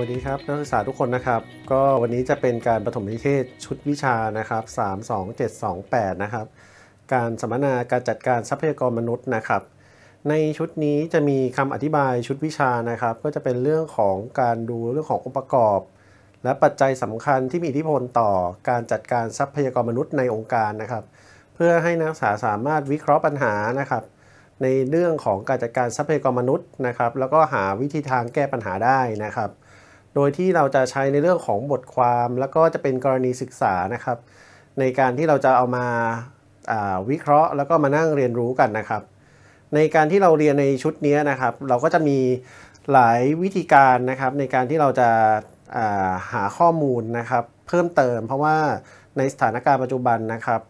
วัสดีครับนักศึกษาทุกคนนะครับ ก็วันนี้จะเป็นการประถมนิเทศชุดวิชานะครับ32728นะครับการสัมมนาการจัดการทรัพยากรมนุษย์นะครับ ในชุดนี้จะมีคำอธิบายชุดวิชานะครับ ก็จะเป็นเรื่องของการดูเรื่องขององค์ประกอบ และปัจจัยสำคัญที่มีอิทธิพลต่อการจัดการทรัพยากรมนุษย์ในองค์การนะครับ เพื่อให้นักศึกษาสามารถวิเคราะห์ปัญหานะครับ ในเรื่องของการจัดการทรัพยากรมนุษย์นะครับ แล้วก็หาวิธีทางแก้ปัญหาได้นะครับโดยที่เราจะใช้ในเรื่องของบทความแล้วก็จะเป็นกรณีศึกษานะครับ ในการที่เราจะเอามาาวิเคราะห์ แล้วก็มานั่งเรียนรู้กันนะครับ ในการที่เราเรียนในชุดนี้นะครับ เราก็จะมีหลายวิธีการนะครับ ในการที่เราจะาหาข้อมูลนะครับ เพิ่มเติมเพราะว่าในสถานการณ์ปัจจุบันนะครับ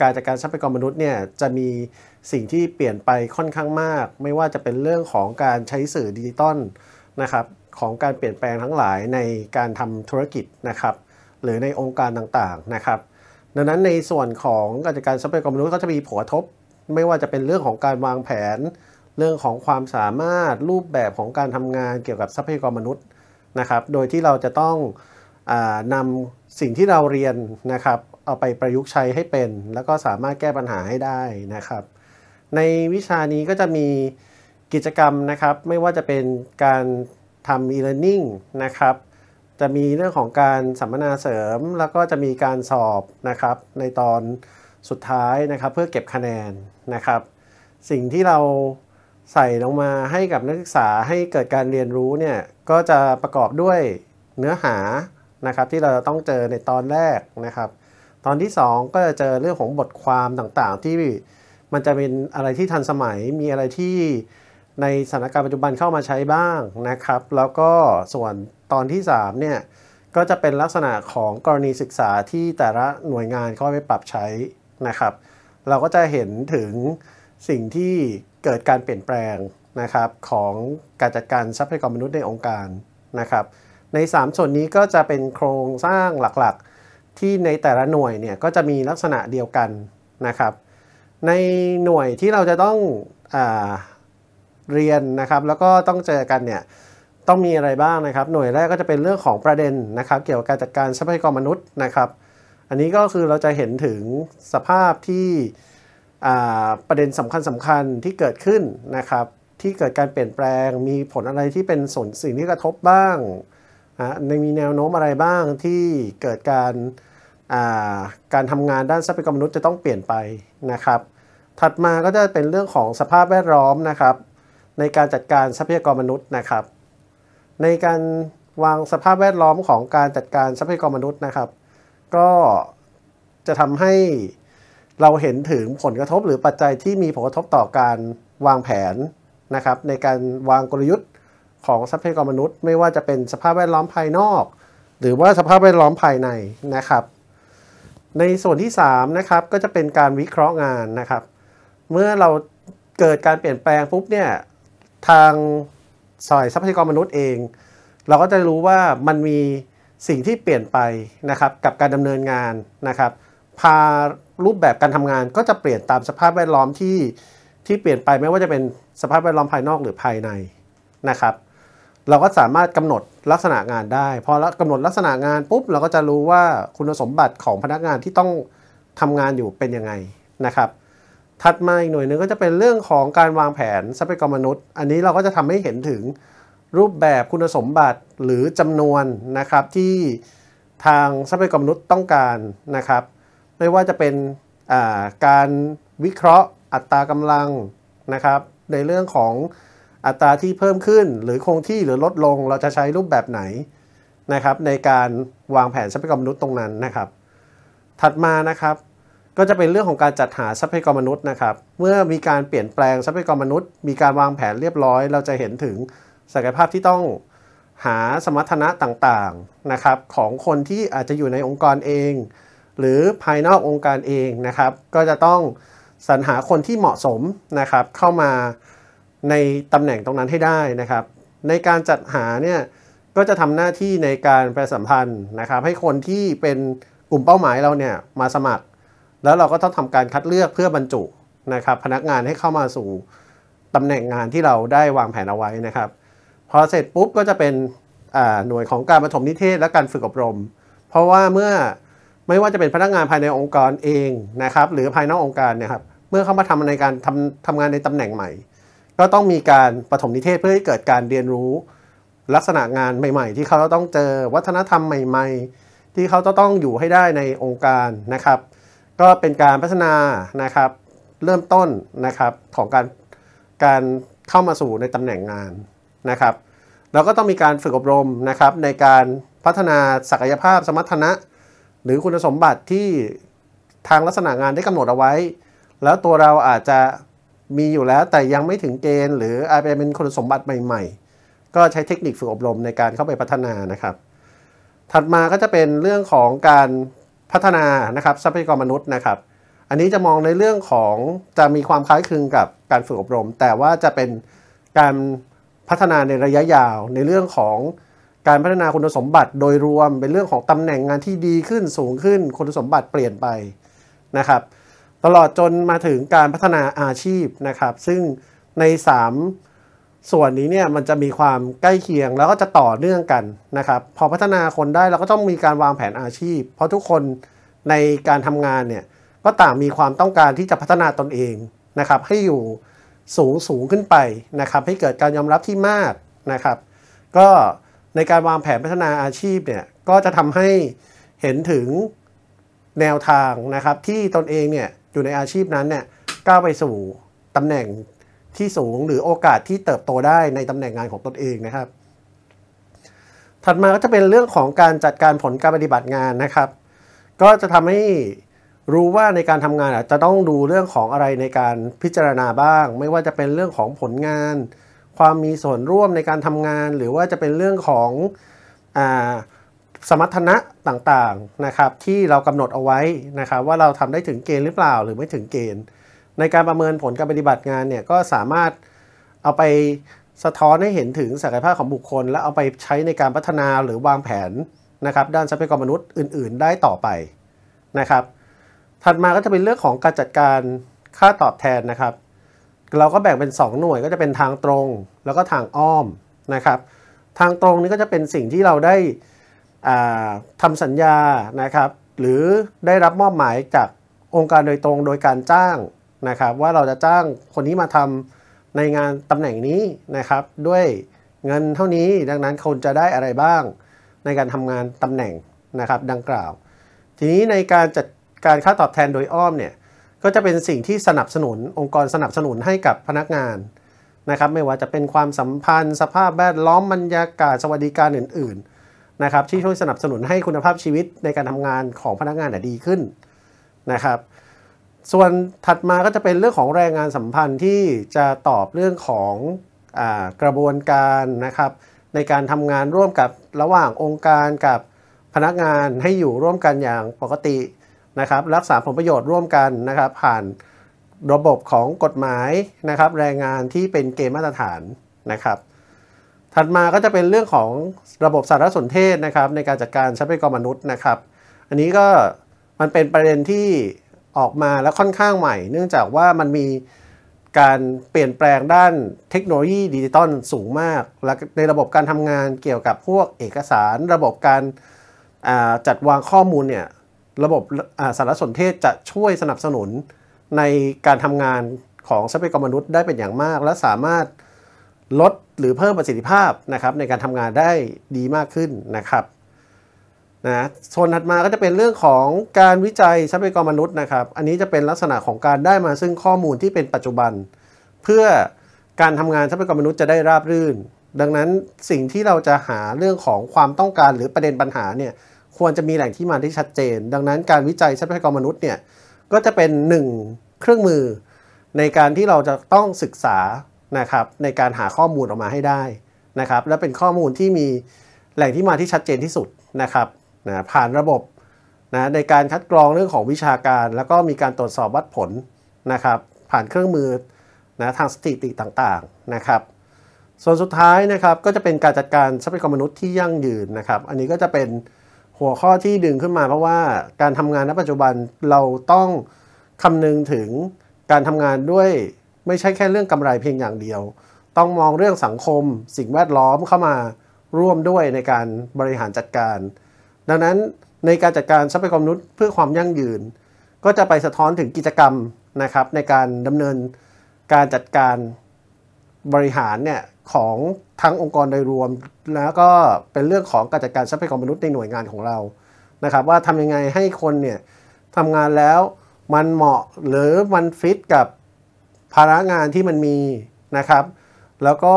การจัดการทรัพยากรมนุษย์เนี่ยจะมีสิ่งที่เปลี่ยนไปค่อนข้างมาก ไม่ว่าจะเป็นเรื่องของการใช้สื่อดิจิตอลนะครับของการเปลี่ยนแปลงทั้งหลายในการทำธุรกิจนะครับหรือในองค์การต่างๆนะครับดังนั้นในส่วนของการจัดการทรัพยากรมนุษย์ก็จะมีผลกระทบไม่ว่าจะเป็นเรื่องของการวางแผน เรื่องของความสามารถรูปแบบของการทำงานเกี่ยวกับทรัพยากรมนุษย์นะครับโดยที่เราจะต้องอนำสิ่งที่เราเรียนนะครับเอาไปประยุกต์ใช้ให้เป็น แล้วก็สามารถแก้ปัญหาให้ได้นะครับในวิชานี้ก็จะมีกิจกรรมนะครับไม่ว่าจะเป็นการทำ e-learning นะครับ จะมีเรื่องของการสัมมนาเสริม แล้วก็จะมีการสอบนะครับ ในตอนสุดท้ายนะครับเพื่อเก็บคะแนนนะครับ สิ่งที่เราใส่ลงมาให้กับนักศึกษาให้เกิดการเรียนรู้เนี่ยก็จะประกอบด้วยเนื้อหานะครับ ที่เราต้องเจอในตอนแรกนะครับ ตอนที่ 2 ก็จะเจอเรื่องของบทความต่าง ๆ ที่มันจะเป็นอะไรที่ทันสมัยมีอะไรที่ในสถานการณ์ปัจจุบันเข้ามาใช้บ้างนะครับ แล้วก็ส่วนตอนที่3เนี่ยก็จะเป็นลักษณะของกรณีศึกษาที่แต่ละหน่วยงานเข้าไปปรับใช้นะครับ เราก็จะเห็นถึงสิ่งที่เกิดการเปลี่ยนแปลงนะครับของการจัดการทรัพยากรมนุษย์ในองค์การนะครับ ใน 3 ส่วนนี้ก็จะเป็นโครงสร้างหลักๆที่ในแต่ละหน่วยเนี่ยก็จะมีลักษณะเดียวกันนะครับ ในหน่วยที่เราจะต้องอเรียนนะครับแล้วก็ต้องเจอกันเนี่ยต้องมีอะไรบ้างนะครับ หน่วยแรกก็จะเป็นเรื่องของประเด็นนะครับ เกี่ยวกับการจัดการทรัพยากรมนุษย์นะครับ อันนี้ก็คือเราจะเห็นถึงสภาพที่ประเด็นสำคัญสำคัญที่เกิดขึ้นนะครับ ที่เกิดการเปลี่ยนแปลง มีผลอะไรที่เป็นส่วนสิ่งที่กระทบบ้างนะมีแนวโน้มอะไรบ้างที่เกิดการการทำงานด้านทรัพยากรมนุษย์จะต้องเปลี่ยนไปนะครับ ถัดมาก็จะเป็นเรื่องของสภาพแวดล้อมนะครับในการจัดการทรัพยากรมนุษย์นะครับ ในการวางสภาพแวดล้อมของการจัดการทรัพยากรมนุษย์นะครับ ก็จะทำให้เราเห็นถึงผลกระทบหรือปัจจัยที่มีผลกระทบต่อการวางแผนนะครับในการวางกลยุทธ์ของทรัพยากรมนุษย์ ไม่ว่าจะเป็นสภาพแวดล้อมภายนอก หรือว่าสภาพแวดล้อมภายในนะครับ ในส่วนที่3นะครับก็จะเป็นการวิเคราะห์งานนะครับเมื่อเราเกิดการเปลี่ยนแปลงปุ๊บเนี่ยทางสายทรัพยากรมนุษย์เองเราก็จะรู้ว่ามันมีสิ่งที่เปลี่ยนไปนะครับ กับการดำเนินงานนะครับ พารูปแบบการทำงานก็จะเปลี่ยนตามสภาพแวดล้อมที่ที่เปลี่ยนไปไม่ว่าจะเป็นสภาพแวดล้อมภายนอกหรือภายในนะครับ เราก็สามารถกำหนดลักษณะงานได้พอกำหนดลักษณะงานปุ๊บ เราก็จะรู้ว่าคุณสมบัติของพนักงานที่ต้องทำงานอยู่เป็นยังไงนะครับถัดมาอีกหน่วยหนึ่งก็จะเป็นเรื่องของการวางแผนทรัพยากรมนุษย์ อันนี้เราก็จะทำให้เห็นถึงรูปแบบคุณสมบัติหรือจำนวนนะครับที่ทางทรัพยากรมนุษย์ต้องการนะครับ ไม่ว่าจะเป็นการวิเคราะห์อัตรากำลังนะครับ ในเรื่องของอัตราที่เพิ่มขึ้น หรือคงที่หรือลดลงเราจะใช้รูปแบบไหนนะครับ ในการวางแผนทรัพยากรมนุษย์ตรงนั้นนะครับ ถัดมานะครับก็จะเป็นเรื่องของการจัดหาทรัพยากรมนุษย์นะครับ เมื่อมีการเปลี่ยนแปลงทรัพยากรมนุษย์ มีการวางแผนเรียบร้อย เราจะเห็นถึงศักยภาพที่ต้องหาสมรรถนะต่างๆนะครับของคนที่อาจจะอยู่ในองค์กรเอง หรือภายนอกองค์การเองนะครับ ก็จะต้องสรรหาคนที่เหมาะสมนะครับเข้ามาในตำแหน่งตรงนั้นให้ได้นะครับ ในการจัดหาเนี่ยก็จะทำหน้าที่ในการประสัมพันธ์นะครับให้คนที่เป็นกลุ่มเป้าหมายเราเนี่ยมาสมัครแล้วเราก็ต้องทำการคัดเลือกเพื่อบรรจุนะครับ พนักงานให้เข้ามาสู่ตำแหน่งงานที่เราได้วางแผนเอาไว้นะครับพอเสร็จปุ๊บก็จะเป็นหน่วยของการปฐมนิเทศ และการฝึกอบรม เพราะว่าเมื่อไม่ว่าจะเป็นพนักงานภายในองค์กรเองนะครับ หรือภายนอกองค์การนะครับ เมื่อเข้ามาทำในการทำทำงานในตำแหน่งใหม่ ก็ต้องมีการปฐมนิเทศเพื่อให้เกิดการเรียนรู้ ลักษณะงานใหม่ ๆ ที่เขาต้องเจอวัฒนธรรมใหม่ ๆ ที่เขาจะต้องอยู่ให้ได้ในองค์การนะครับก็เป็นการพัฒนานะครับเริ่มต้นนะครับของการการเข้ามาสู่ในตำแหน่งงานนะครับ เราก็ต้องมีการฝึกอบรมนะครับในการพัฒนาศักยภาพสมรรถนะ หรือคุณสมบัติที่ทางลักษณะงานได้กำหนดเอาไว้ แล้วตัวเราอาจจะมีอยู่แล้วแต่ยังไม่ถึงเกณฑ์หรืออาจจะเป็นคุณสมบัติใหม่ ๆ ก็ใช้เทคนิคฝึกอบรมในการเข้าไปพัฒนานะครับ ถัดมาก็จะเป็นเรื่องของการพัฒนานะครับทรัพยากรมนุษย์นะครับ อันนี้จะมองในเรื่องของจะมีความคล้ายคลึงกับการฝึกอบรม แต่ว่าจะเป็นการพัฒนาในระยะยาว ในเรื่องของการพัฒนาคุณสมบัติโดยรวมเป็นเรื่องของตำแหน่งงานที่ดีขึ้นสูงขึ้นคุณสมบัติเปลี่ยนไปนะครับ ตลอดจนมาถึงการพัฒนาอาชีพนะครับ ซึ่งใน3ส่วนนี้เนี่ยมันจะมีความใกล้เคียงแล้วก็จะต่อเนื่องกันนะครับ พอพัฒนาคนได้เราก็ต้องมีการวางแผนอาชีพ เพราะทุกคนในการทำงานเนี่ยก็ต่างมีความต้องการที่จะพัฒนาตนเองนะครับให้อยู่สูงสูงขึ้นไปนะครับให้เกิดการยอมรับที่มากนะครับ ก็ในการวางแผนพัฒนาอาชีพเนี่ยก็จะทำให้เห็นถึงแนวทางนะครับที่ตนเองเนี่ยอยู่ในอาชีพนั้นเนี่ยก้าวไปสู่ตำแหน่งที่สูงหรือโอกาสที่เติบโตได้ในตำแหน่งงานของตนเองนะครับ ถัดมาก็จะเป็นเรื่องของการจัดการผลการปฏิบัติงานนะครับ ก็จะทำให้รู้ว่าในการทำงานจจะต้องดูเรื่องของอะไรในการพิจารณาบ้าง ไม่ว่าจะเป็นเรื่องของผลงาน ความมีส่วนร่วมในการทำงานหรือว่าจะเป็นเรื่องของอสมรรถนะต่างๆนะครับ ที่เรากำหนดเอาไว้นะครับ ว่าเราทำได้ถึงเกณฑ์หรือเปล่า หรือไม่ถึงเกณฑ์ในการประเมินผลการปฏิบัติงานเนี่ยก็สามารถเอาไปสะท้อนให้เห็นถึงศักยภาพของบุคคล และเอาไปใช้ในการพัฒนาหรือวางแผนนะครับด้านทรัพยากรมนุษย์อื่น ๆ ได้ต่อไปนะครับ ถัดมาก็จะเป็นเรื่องของการจัดการค่าตอบแทนนะครับ เราก็แบ่งเป็น 2 หน่วย ก็จะเป็นทางตรงแล้วก็ทางอ้อมนะครับ ทางตรงนี้ก็จะเป็นสิ่งที่เราได้ทำสัญญานะครับ หรือได้รับมอบหมายจากองค์การโดยตรงโดยการจ้างนะครับ ว่าเราจะจ้างคนนี้มาทำในงานตำแหน่งนี้นะครับ ด้วยเงินเท่านี้ดังนั้นคนจะได้อะไรบ้างในการทำงานตำแหน่ง นะครับ ดังกล่าว ทีนี้ในการจัดการค่าตอบแทนโดยอ้อมเนี่ยก็จะเป็นสิ่งที่สนับสนุน องค์กรสนับสนุนให้กับพนักงานนะครับไม่ว่าจะเป็นความสัมพันธ์สภาพแวดล้อมบรรยากาศสวัสดิการอื่นๆนะครับ ที่ช่วยสนับสนุนให้คุณภาพชีวิตในการทำงานของพนักงานดีขึ้นนะครับส่วนถัดมาก็จะเป็นเรื่องของแรงงานสัมพันธ์ที่จะตอบเรื่องของอกระบวนการนะครับในการทำงานร่วมกับระหว่างองค์การกับพนักงานให้อยู่ร่วมกันอย่างปกตินะครับ รักษาผลประโยชน์ร่วมกันนะครับ ผ่านระบบของกฎหมายนะครับ แรงงานที่เป็นเกณฑ์มาตรฐานนะครับ ถัดมาก็จะเป็นเรื่องของระบบสารสนเทศนะครับ ในการจัดการทรัพยากรมนุษย์นะครับ อันนี้ก็มันเป็นประเด็นที่ออกมาและค่อนข้างใหม่เนื่องจากว่ามันมีการเปลี่ยนแปลงด้านเทคโนโลยีดิจิตอลสูงมาก และในระบบการทำงานเกี่ยวกับพวกเอกสาร ระบบการจัดวางข้อมูลเนี่ยระบบสารสนเทศจะช่วยสนับสนุนในการทำงานของทรัพยากรมนุษย์ได้เป็นอย่างมาก และสามารถลดหรือเพิ่มประสิทธิภาพนะครับ ในการทำงานได้ดีมากขึ้นนะครับนะโซนถัดมาก็จะเป็นเรื่องของการวิจัยทรัพยากรมนุษย์นะครับ อันนี้จะเป็นลักษณะของการได้มาซึ่งข้อมูลที่เป็นปัจจุบัน เพื่อการทำงานทรัพยากรมนุษย์จะได้ราบรื่น ดังนั้นสิ่งที่เราจะหาเรื่องของความต้องการหรือประเด็นปัญหาเนี่ย ควรจะมีแหล่งที่มาที่ชัดเจน ดังนั้นการวิจัยทรัพยากรมนุษย์เนี่ยก็จะเป็น1เครื่องมือ ในการที่เราจะต้องศึกษานะครับในการหาข้อมูลออกมาให้ได้นะครับ และเป็นข้อมูลที่มีแหล่งที่มาที่ชัดเจนที่สุดนะครับนะผ่านระบบนะในการคัดกรองเรื่องของวิชาการ แล้วก็มีการตรวจสอบวัดผลนะครับผ่านเครื่องมือนะทางสถิติต่างๆนะครับ ส่วนสุดท้ายนะครับก็จะเป็นการจัดการทรัพยากรมนุษย์ที่ยั่งยืนนะครับ อันนี้ก็จะเป็นหัวข้อที่ดึงขึ้นมา เพราะว่า การทำงานณปัจจุบันเราต้องคำนึงถึงการทำงานด้วย ไม่ใช่แค่เรื่องกำไรเพียงอย่างเดียว ต้องมองเรื่องสังคมสิ่งแวดล้อมเข้ามาร่วมด้วยในการบริหารจัดการดังนั้นในการจัดการทรัพยากรมนุษย์เพื่อความยั่งยืน ก็จะไปสะท้อนถึงกิจกรรมนะครับในการดำเนินการจัดการบริหารเนี่ยของทั้งองค์กรโดยรวม แล้วก็เป็นเรื่องของการจัดการทรัพยากรมนุษย์ในหน่วยงานของเรานะครับว่าทำยังไงให้คนเนี่ยทำงานแล้วมันเหมาะหรือมันฟิตกับภาระงานที่มันมีนะครับ แล้วก็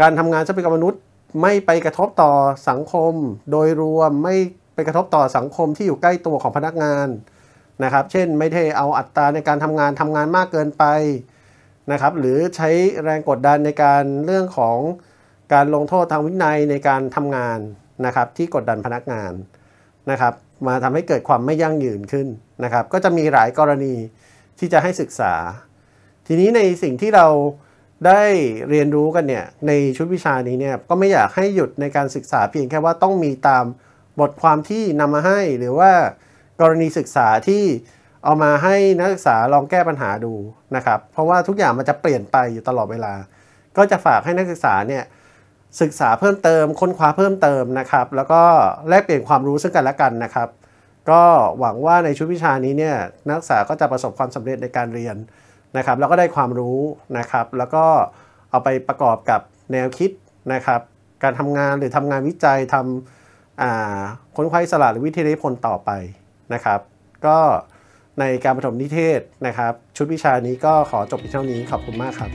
การทำงานทรัพยากรมนุษย์ไม่ไปกระทบต่อสังคมโดยรวมไม่ไปกระทบต่อสังคมที่อยู่ใกล้ตัวของพนักงานนะครับ เช่น ไม่ได้เอาอัตราในการทำงานทำงานมากเกินไปนะครับ หรือใช้แรงกดดันในการเรื่องของการลงโทษทางวินัยในการทำงานนะครับ ที่กดดันพนักงานนะครับ มาทำให้เกิดความไม่ยั่งยืนขึ้นนะครับ ก็จะมีหลายกรณีที่จะให้ศึกษา ทีนี้ในสิ่งที่เราได้เรียนรู้กันเนี่ยในชุดวิชานี้เนี่ยก็ไม่อยากให้หยุดในการศึกษาเพียงแค่ว่าต้องมีตามบทความที่นำมาให้หรือว่ากรณีศึกษาที่เอามาให้นักศึกษาลองแก้ปัญหาดูนะครับ เพราะว่าทุกอย่างมันจะเปลี่ยนไปอยู่ตลอดเวลา ก็จะฝากให้นักศึกษาเนี่ยศึกษาเพิ่มเติมค้นคว้าเพิ่มเติมนะครับ แล้วก็แลกเปลี่ยนความรู้ซึ่งกันและกันนะครับ ก็หวังว่าในชุดวิชานี้เนี่ยนักศึกษาก็จะประสบความสำเร็จในการเรียนนะครับแล้วก็ได้ความรู้นะครับ แล้วก็เอาไปประกอบกับแนวคิดนะครับ การทำงานหรือทำงานวิจัยทำค้นคว้าสละดหรือวิทยาผลต่อไปนะครับ ก็ในการประถมนิเทศนะครับ ชุดวิชานี้ก็ขอจบที่เท่านี้ ขอบคุณมากครับ